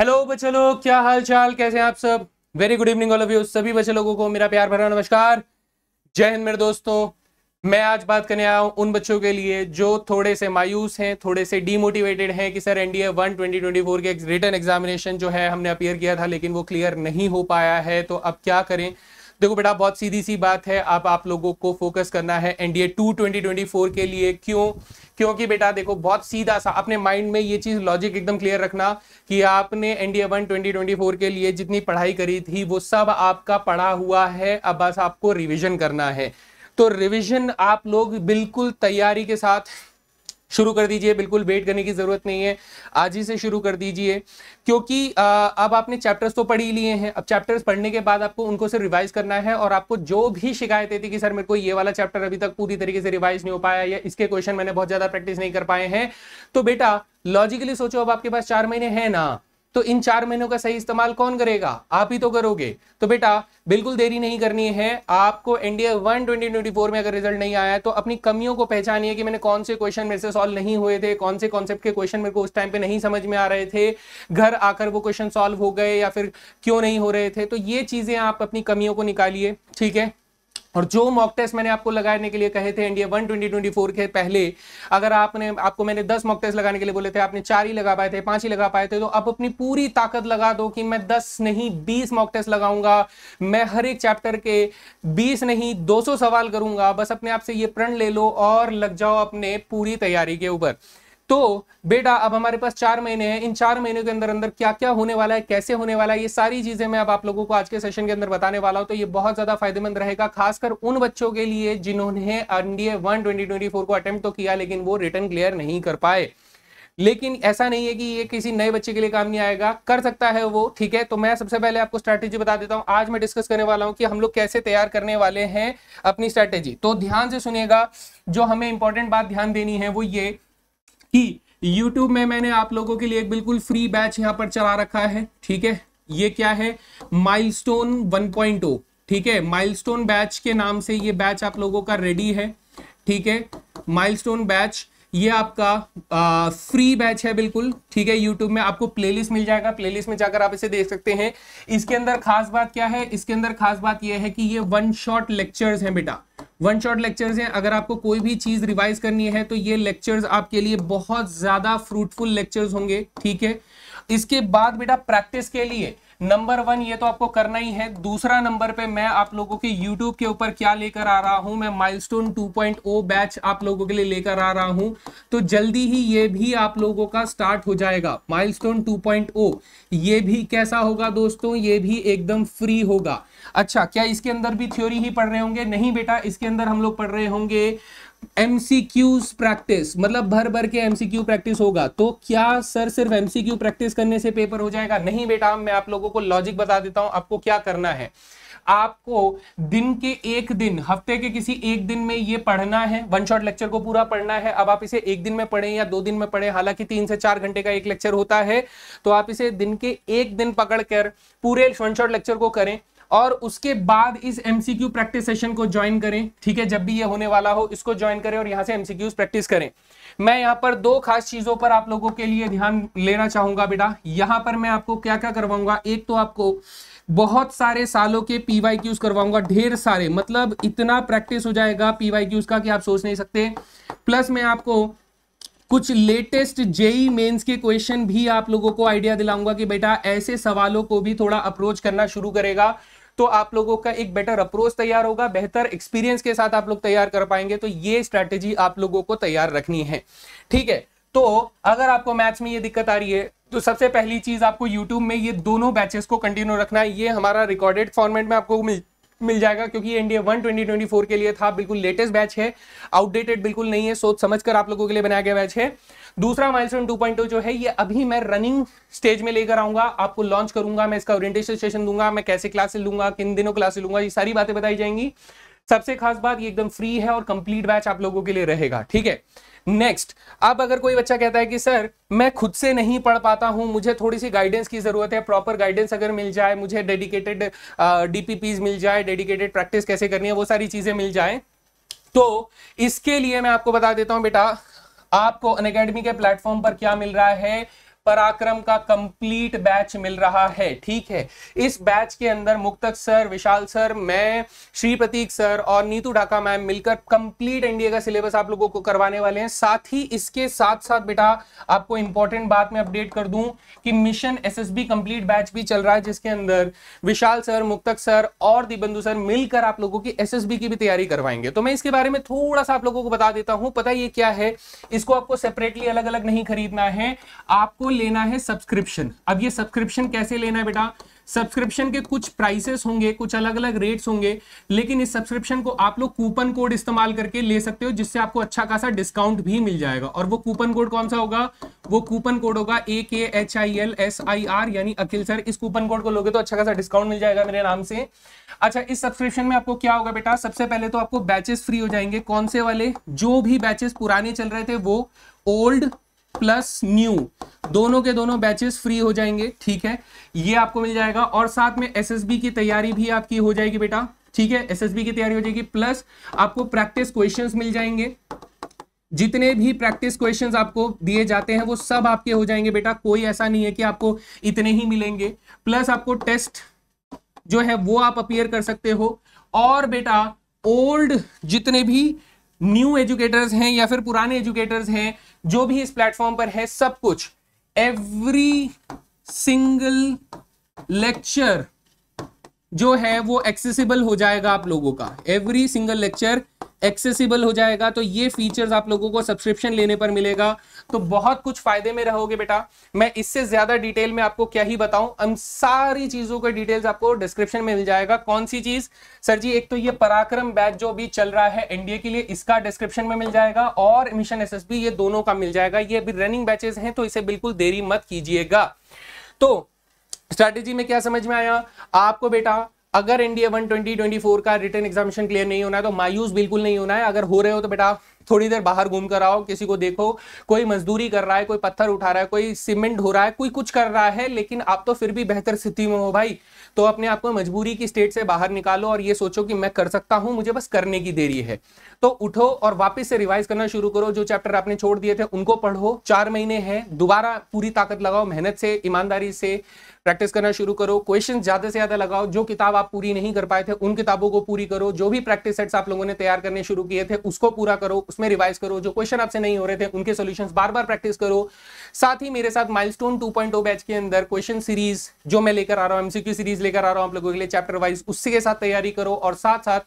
hello बच्चे लोग क्या हाल चाल कैसे हैं आप सब very good evening all of you सभी बच्चे लोगों को मेरा प्यार भरा नमस्कार जय हिंद मेरे दोस्तों मैं आज बात करने आया हूं उन बच्चों के लिए जो थोड़े से मायूस हैं थोड़े से डीमोटिवेटेड हैं कि sir NDA one twenty twenty four के रिटर्न एग्जामिनेशन जो है हमने अपीयर किया था लेकिन वो क्लियर नहीं हो पाया है तो अब क्या करें देखो बेटा बहुत सीधी सी बात है आप आप लोगों को फोकस करना है एनडीए टू ट्वेंटी के लिए क्यों क्योंकि बेटा देखो बहुत सीधा सा अपने माइंड में ये चीज लॉजिक एकदम क्लियर रखना कि आपने एनडीए वन ट्वेंटी के लिए जितनी पढ़ाई करी थी वो सब आपका पढ़ा हुआ है अब बस आपको रिविजन करना है तो रिविजन आप लोग बिल्कुल तैयारी के साथ शुरू कर दीजिए बिल्कुल वेट करने की ज़रूरत नहीं है आज ही से शुरू कर दीजिए क्योंकि अब आपने चैप्टर्स तो पढ़ ही लिए हैं अब चैप्टर्स पढ़ने के बाद आपको उनको से रिवाइज करना है और आपको जो भी शिकायतें थी कि सर मेरे को ये वाला चैप्टर अभी तक पूरी तरीके से रिवाइज नहीं हो पाया या इसके क्वेश्चन मैंने बहुत ज़्यादा प्रैक्टिस नहीं कर पाए हैं तो बेटा लॉजिकली सोचो अब आपके पास चार महीने हैं ना तो इन चार महीनों का सही इस्तेमाल कौन करेगा आप ही तो करोगे तो बेटा बिल्कुल देरी नहीं करनी है आपको NDA one twenty twenty four में अगर रिजल्ट नहीं आया तो अपनी कमियों को पहचानिए कि मैंने कौन से क्वेश्चन मेरे से सॉल्व नहीं हुए थे कौन से कॉन्सेप्ट के क्वेश्चन मेरे को उस टाइम पे नहीं समझ में आ रहे थे घर आकर वो क्वेश्चन सॉल्व हो गए या फिर क्यों नहीं हो रहे थे तो ये चीजें आप अपनी कमियों को निकालिए ठीक है और जो मॉक टेस्ट मैंने आपको लगाने के लिए कहे थे NDA one twenty twenty four के पहले अगर आपने आपको मैंने दस मॉक टेस्ट लगाने के लिए बोले थे आपने चार ही लगा पाए थे पांच ही लगा पाए थे तो अब अपनी पूरी ताकत लगा दो कि मैं दस नहीं बीस मॉक टेस्ट लगाऊंगा मैं हर एक चैप्टर के बीस नहीं दो सवाल करूंगा बस अपने आप से ये प्रण ले लो और लग जाओ अपने पूरी तैयारी के ऊपर तो बेटा अब हमारे पास चार महीने हैं इन चार महीनों के अंदर अंदर क्या क्या होने वाला है कैसे होने वाला है ये सारी चीजें मैं अब आप लोगों को आज के सेशन के अंदर बताने वाला हूं तो ये बहुत ज्यादा फायदेमंद रहेगा खासकर उन बच्चों के लिए जिन्होंने एनडीए वन ट्वेंटी को अटेम्प्ट तो किया लेकिन वो रिटर्न क्लियर नहीं कर पाए लेकिन ऐसा नहीं है कि ये किसी नए बच्चे के लिए काम नहीं आएगा कर सकता है वो ठीक है तो मैं सबसे पहले आपको स्ट्रैटेजी बता देता हूं आज मैं डिस्कस करने वाला हूं कि हम लोग कैसे तैयार करने वाले हैं अपनी स्ट्रैटेजी तो ध्यान से सुनेगा जो हमें इंपॉर्टेंट बात ध्यान देनी है वो ये कि YouTube में मैंने आप लोगों के लिए एक बिल्कुल फ्री बैच यहाँ पर चला रखा है ठीक है ये क्या है माइलस्टोन 1.0 ठीक है माइलस्टोन बैच के नाम से ये बैच आप लोगों का रेडी है ठीक है माइलस्टोन बैच ये आपका आ, फ्री बैच है बिल्कुल ठीक है यूट्यूब में आपको प्लेलिस्ट मिल जाएगा प्लेलिस्ट में जाकर आप इसे देख सकते हैं इसके अंदर खास बात क्या है इसके अंदर खास बात यह है कि ये वन शॉर्ट लेक्चर्स हैं बेटा वन शॉट लेक्चर्स हैं अगर आपको कोई भी चीज़ रिवाइज करनी है तो ये लेक्चर्स आपके लिए बहुत ज़्यादा फ्रूटफुल लेक्चर्स होंगे ठीक है इसके बाद बेटा प्रैक्टिस के लिए नंबर वन ये तो आपको करना ही है दूसरा नंबर पे मैं आप लोगों के यूट्यूब के ऊपर क्या लेकर आ रहा हूं मैं माइलस्टोन 2.0 बैच आप लोगों के लिए लेकर आ रहा हूं तो जल्दी ही ये भी आप लोगों का स्टार्ट हो जाएगा माइलस्टोन 2.0 ये भी कैसा होगा दोस्तों ये भी एकदम फ्री होगा अच्छा क्या इसके अंदर भी थ्योरी ही पढ़ रहे होंगे नहीं बेटा इसके अंदर हम लोग पढ़ रहे होंगे एमसीक्यूज प्रैक्टिस मतलब भर भर के एमसीक्यू प्रैक्टिस होगा तो क्या सर सिर्फ एमसीक्यू प्रैक्टिस करने से पेपर हो जाएगा नहीं बेटा मैं आप लोगों को लॉजिक बता देता हूं आपको क्या करना है आपको दिन के एक दिन हफ्ते के किसी एक दिन में ये पढ़ना है वन शॉट लेक्चर को पूरा पढ़ना है अब आप इसे एक दिन में पढ़ें या दो दिन में पढ़ें हालांकि तीन से चार घंटे का एक लेक्चर होता है तो आप इसे दिन के एक दिन पकड़कर पूरे वन शॉट लेक्चर को करें और उसके बाद इस एमसीक्यू प्रैक्टिस सेशन को ज्वाइन करें ठीक है जब भी ये होने वाला हो इसको ज्वाइन करें और यहां से एमसीक्यूज प्रैक्टिस करें मैं यहाँ पर दो खास चीजों पर आप लोगों के लिए ध्यान लेना चाहूंगा बेटा यहां पर मैं आपको क्या क्या करवाऊंगा एक तो आपको बहुत सारे सालों के पीवाई क्यूज करवाऊंगा ढेर सारे मतलब इतना प्रैक्टिस हो जाएगा पीवाई क्यूज का कि आप सोच नहीं सकते प्लस मैं आपको कुछ लेटेस्ट जेई मेंस के क्वेश्चन भी आप लोगों को आइडिया दिलाऊंगा कि बेटा ऐसे सवालों को भी थोड़ा अप्रोच करना शुरू करेगा तो आप लोगों का एक बेटर अप्रोच तैयार होगा बेहतर एक्सपीरियंस के साथ आप लोग तैयार कर पाएंगे तो ये स्ट्रैटेजी आप लोगों को तैयार रखनी है ठीक है तो अगर आपको मैथ्स में ये दिक्कत आ रही है तो सबसे पहली चीज आपको यूट्यूब में ये दोनों बैचेस को कंटिन्यू रखना है ये हमारा रिकॉर्डेड फॉर्मेट में आपको मिल मिल जाएगा क्योंकि NDA one twenty twenty four के लिए था बिल्कुल लेटेस्ट बैच है आउटडेटेड बिल्कुल नहीं है सोच समझ कर आप लोगों के लिए बनाया गया बैच है दूसरा टू पॉइंट oh जो है ये अभी मैं रनिंग स्टेज में लेकर आऊंगा आपको लॉन्च करूंगा मैं इसका ओरिएंटेशन सेशन दूंगा मैं कैसे क्लासेस लूंगा किन दिनों क्लासेस लूंगा ये सारी बातें बताई जाएंगी सबसे खास बात ये एकदम फ्री है और कंप्लीट बैच आप लोगों के लिए रहेगा ठीक है नेक्स्ट अब अगर कोई बच्चा कहता है कि सर मैं खुद से नहीं पढ़ पाता हूं मुझे थोड़ी सी गाइडेंस की जरूरत है प्रॉपर गाइडेंस अगर मिल जाए मुझे डेडिकेटेड डीपीपीज मिल जाए डेडिकेटेड प्रैक्टिस कैसे करनी है वो सारी चीजें मिल जाए तो इसके लिए मैं आपको बता देता हूं बेटा आपको अन के प्लेटफॉर्म पर क्या मिल रहा है पराक्रम का कंप्लीट बैच मिल रहा है ठीक है इस बैच के अंदर मुक्तक सर विशाल सर मैं श्री प्रतीक सर और नीतू ढाका मैम मिलकर कंप्लीट एनडीए का सिलेबस आप लोगों को करवाने वाले हैं साथ ही इसके साथ साथ बेटा आपको इंपॉर्टेंट बात में अपडेट कर दूं कि मिशन एसएसबी कंप्लीट बैच भी चल रहा है जिसके अंदर विशाल सर मुक्तक सर और दिबंधु सर मिलकर आप लोगों की एस की भी तैयारी करवाएंगे तो मैं इसके बारे में थोड़ा सा आप लोगों को बता देता हूं पता ये क्या है इसको आपको सेपरेटली अलग अलग नहीं खरीदना है आपको लेना है सब्सक्रिप्शन अब ये सब्सक्रिप्शन कैसे लेना है बेटा सब्सक्रिप्शन के कुछ प्राइसेस होंगे कुछ अलग अलग रेट्स होंगे लेकिन इस सब्सक्रिप्शन को आप लोग कूपन कोड इस्तेमाल करके ले सकते हो जिससे आपको अच्छा खासा डिस्काउंट भी मिल जाएगा और वो कूपन कोड कौन सा होगा वो कूपन कोड होगा A K H I L S I R यानी अखिल सर इस कूपन कोड को लोगे तो अच्छा खासा डिस्काउंट मिल जाएगा मेरे नाम से अच्छा इस सब्सक्रिप्शन में आपको क्या होगा बेटा सबसे पहले तो आपको बैचेस फ्री हो जाएंगे कौन से वाले जो भी बैचेस पुराने चल रहे थे वो ओल्ड प्लस न्यू दोनों के दोनों बैचेस फ्री हो जाएंगे ठीक है ये आपको मिल जाएगा और साथ में एसएसबी की तैयारी भी आपकी हो जाएगी बेटा ठीक है एसएसबी की तैयारी हो जाएगी प्लस आपको प्रैक्टिस क्वेश्चंस मिल जाएंगे जितने भी प्रैक्टिस क्वेश्चंस आपको दिए जाते हैं वो सब आपके हो जाएंगे बेटा कोई ऐसा नहीं है कि आपको इतने ही मिलेंगे प्लस आपको टेस्ट जो है वो आप अपियर कर सकते हो और बेटा ओल्ड जितने भी न्यू एजुकेटर्स हैं या फिर पुराने एजुकेटर्स हैं जो भी इस प्लेटफॉर्म पर है सब कुछ एवरी सिंगल लेक्चर जो है वो एक्सेसिबल हो जाएगा आप लोगों का एवरी सिंगल लेक्चर एक्सेसिबल हो जाएगा तो ये फीचर्स आप लोगों को सब्सक्रिप्शन लेने पर मिलेगा तो बहुत कुछ फायदे में रहोगे बेटा मैं इससे ज्यादा डिटेल में आपको क्या ही बताऊं हम सारी चीजों के डिटेल्स आपको डिस्क्रिप्शन में मिल जाएगा कौन सी चीज सर जी एक तो ये पराक्रम बैच जो अभी चल रहा है एनडीए के लिए इसका डिस्क्रिप्शन में मिल जाएगा और मिशन एस ये दोनों का मिल जाएगा ये अभी रनिंग बैचेस हैं तो इसे बिल्कुल देरी मत कीजिएगा तो स्ट्रैटेजी में क्या समझ में आया आपको बेटा अगर NDA one twenty twenty four का रिटर्न एग्जामिशन क्लियर नहीं होना है तो मायूस बिल्कुल नहीं होना है अगर हो रहे हो तो बेटा थोड़ी देर बाहर घूम कर आओ किसी को देखो कोई मजदूरी कर रहा है कोई पत्थर उठा रहा है कोई सीमेंट हो रहा है कोई कुछ कर रहा है लेकिन आप तो फिर भी बेहतर स्थिति में हो भाई तो अपने आप को मजबूरी की स्टेट से बाहर निकालो और ये सोचो कि मैं कर सकता हूं मुझे बस करने की देरी है तो उठो और वापस से रिवाइज करना शुरू करो जो चैप्टर आपने छोड़ दिए थे उनको पढ़ो चार महीने हैं दोबारा पूरी ताकत लगाओ मेहनत से ईमानदारी से प्रैक्टिस करना शुरू करो क्वेश्चन ज्यादा से ज्यादा लगाओ जो किताब आप पूरी नहीं कर पाए थे उन किताबों को पूरी करो जो भी प्रैक्टिस सेट्स आप लोगों ने तैयार करने शुरू किए थे उसको पूरा करो उसमें रिवाइज करो जो क्वेश्चन आपसे नहीं हो रहे थे उनके सोल्यूशन बार बार प्रैक्टिस करो साथ ही मेरे साथ माइलस्टोन 2.0 बैच के अंदर क्वेश्चन सीरीज जो मैं लेकर आ रहा हूँ एमसीक्यू सीरीज लेकर आ रहा हूँ आप लोगों के लिए चैप्टर वाइज उसी के साथ तैयारी करो और साथ साथ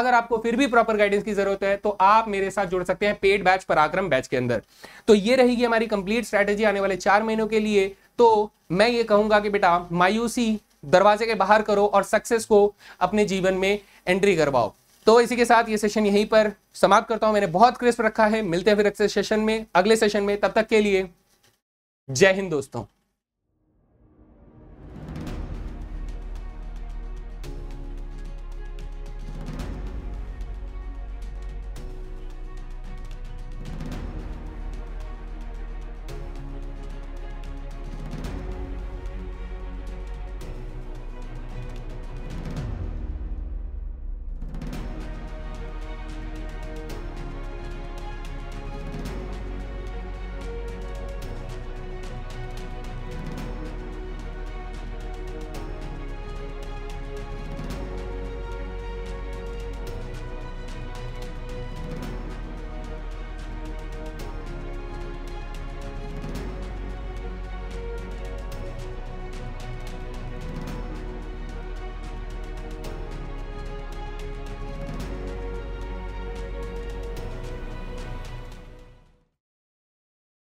अगर आपको फिर भी प्रॉपर गाइडेंस की जरूरत है तो आप मेरे साथ जुड़ सकते हैं पेड बैच पराक्रम बैच के अंदर तो ये रहेगी हमारी कंप्लीट स्ट्रैटेजी आने वाले चार महीनों के लिए तो मैं ये कहूंगा कि बेटा मायूसी दरवाजे के बाहर करो और सक्सेस को अपने जीवन में एंट्री करवाओ तो इसी के साथ ये सेशन यहीं पर समाप्त करता हूं मैंने बहुत क्रिस्प रखा है मिलते हैं फिर अगले सेशन में अगले सेशन में तब तक के लिए जय हिंद दोस्तों